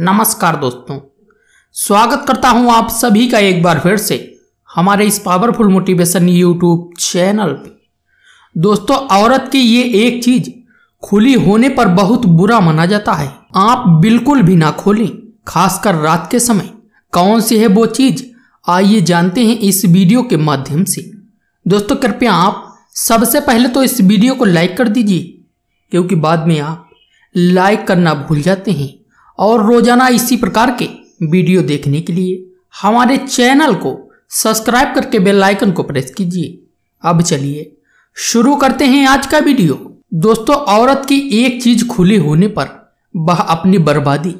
नमस्कार दोस्तों स्वागत करता हूं आप सभी का एक बार फिर से हमारे इस पावरफुल मोटिवेशन यूट्यूब चैनल पे दोस्तों औरत की ये एक चीज खुली होने पर बहुत बुरा माना जाता है आप बिल्कुल भी ना खोलें खासकर रात के समय कौन सी है वो चीज आइए जानते हैं इस वीडियो के माध्यम से दोस्तों कृपया आप सबसे पहले तो इस वीडियो को लाइक कर दीजिए क्योंकि बाद में आप लाइक करना भूल जाते हैं और रोजाना इसी प्रकार के वीडियो देखने के लिए हमारे चैनल को सब्सक्राइब करके बेल आइकन को प्रेस कीजिए अब चलिए शुरू करते हैं आज का वीडियो दोस्तों औरत की एक चीज खुली होने पर वह अपनी बर्बादी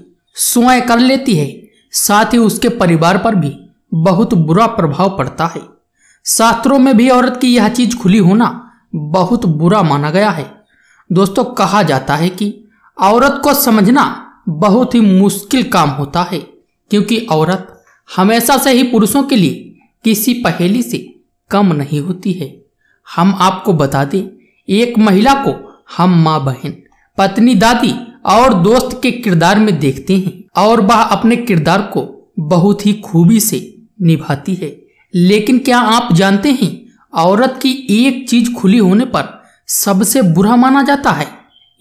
स्वयं कर लेती है साथ ही उसके परिवार पर भी बहुत बुरा प्रभाव पड़ता है शास्त्रों में भी औरत की यह चीज खुली होना बहुत बुरा माना गया है दोस्तों कहा जाता है कि औरत को समझना बहुत ही मुश्किल काम होता है क्योंकि औरत हमेशा से ही पुरुषों के लिए किसी पहेली से कम नहीं होती है हम आपको बता दें एक महिला को हम माँ बहन पत्नी दादी और दोस्त के किरदार में देखते हैं और वह अपने किरदार को बहुत ही खूबी से निभाती है लेकिन क्या आप जानते हैं औरत की एक चीज खुली होने पर सबसे बुरा माना जाता है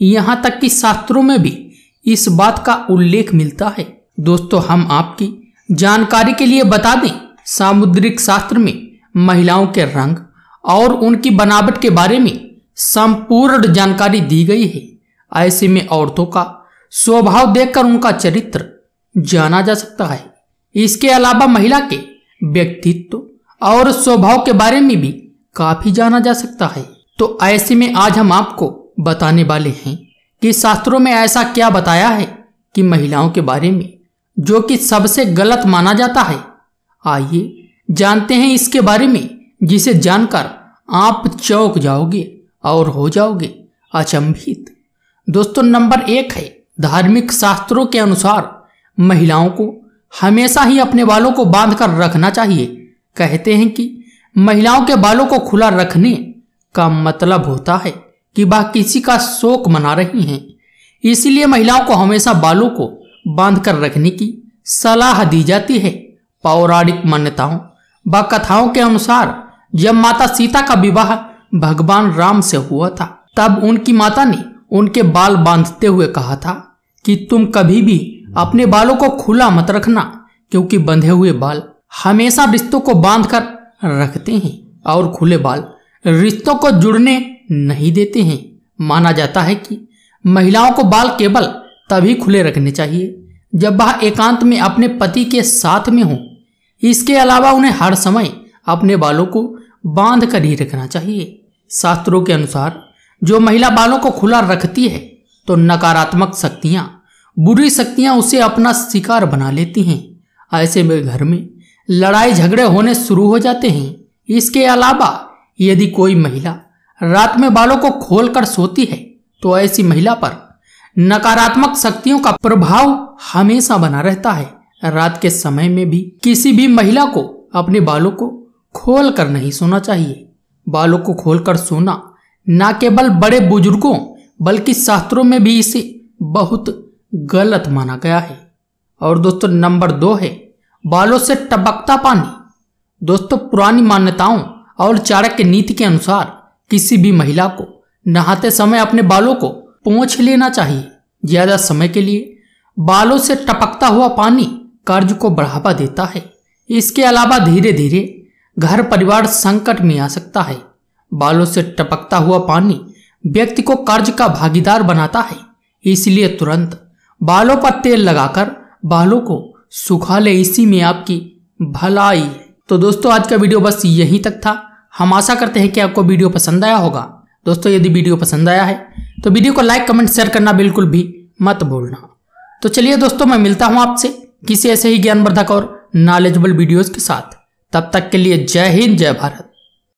यहाँ तक कि शास्त्रों में भी इस बात का उल्लेख मिलता है दोस्तों हम आपकी जानकारी के लिए बता दें सामुद्रिक शास्त्र में महिलाओं के रंग और उनकी बनावट के बारे में संपूर्ण जानकारी दी गई है ऐसे में औरतों का स्वभाव देखकर उनका चरित्र जाना जा सकता है इसके अलावा महिला के व्यक्तित्व और स्वभाव के बारे में भी काफी जाना जा सकता है तो ऐसे में आज हम आपको बताने वाले हैं कि शास्त्रों में ऐसा क्या बताया है कि महिलाओं के बारे में जो कि सबसे गलत माना जाता है आइए जानते हैं इसके बारे में जिसे जानकर आप चौक जाओगे और हो जाओगे अचंभित दोस्तों नंबर एक है धार्मिक शास्त्रों के अनुसार महिलाओं को हमेशा ही अपने बालों को बांध कर रखना चाहिए कहते हैं कि महिलाओं के बालों को खुला रखने का मतलब होता है कि वह किसी का शोक मना रही हैं इसलिए महिलाओं को हमेशा बालों को बांध कर रखने की सलाह दी जाती है पौराणिक मान्यताओं व कथाओं के अनुसार जब माता सीता का विवाह भगवान राम से हुआ था तब उनकी माता ने उनके बाल बांधते हुए कहा था कि तुम कभी भी अपने बालों को खुला मत रखना क्योंकि बंधे हुए बाल हमेशा रिश्तों को बांध कर रखते हैं और खुले बाल रिश्तों को जुड़ने नहीं देते हैं माना जाता है कि महिलाओं को बाल केवल तभी खुले रखने चाहिए जब वह एकांत में अपने पति के साथ में हो इसके अलावा उन्हें हर समय अपने बालों को बांध कर ही रखना चाहिए शास्त्रों के अनुसार जो महिला बालों को खुला रखती है तो नकारात्मक शक्तियां बुरी शक्तियां उसे अपना शिकार बना लेती हैं ऐसे में घर में लड़ाई झगड़े होने शुरू हो जाते हैं इसके अलावा यदि कोई महिला रात में बालों को खोलकर सोती है तो ऐसी महिला पर नकारात्मक शक्तियों का प्रभाव हमेशा बना रहता है रात के समय में भी किसी भी महिला को अपने बालों को खोल कर नहीं सोना चाहिए बालों को खोलकर सोना न केवल बड़े बुजुर्गों बल्कि शास्त्रों में भी इसे बहुत गलत माना गया है और दोस्तों नंबर दो है बालों से टपकता पानी दोस्तों पुरानी मान्यताओं और के नीति के अनुसार किसी भी महिला को नहाते समय अपने बालों को पहुँच लेना चाहिए ज्यादा समय के लिए बालों से टपकता हुआ पानी कर्ज को बढ़ावा देता है इसके अलावा धीरे धीरे घर परिवार संकट में आ सकता है बालों से टपकता हुआ पानी व्यक्ति को कर्ज का भागीदार बनाता है इसलिए तुरंत बालों पर तेल लगाकर बालों को सुखा ले इसी में आपकी भलाई तो दोस्तों आज का वीडियो बस यहीं तक था हम आशा करते हैं कि आपको वीडियो पसंद आया होगा दोस्तों यदि वीडियो पसंद आया है तो वीडियो को लाइक कमेंट शेयर करना बिल्कुल भी मत भूलना तो चलिए दोस्तों मैं मिलता हूं आपसे किसी ऐसे ही ज्ञानवर्धक और नॉलेजेबल वीडियोस के साथ तब तक के लिए जय हिंद जय भारत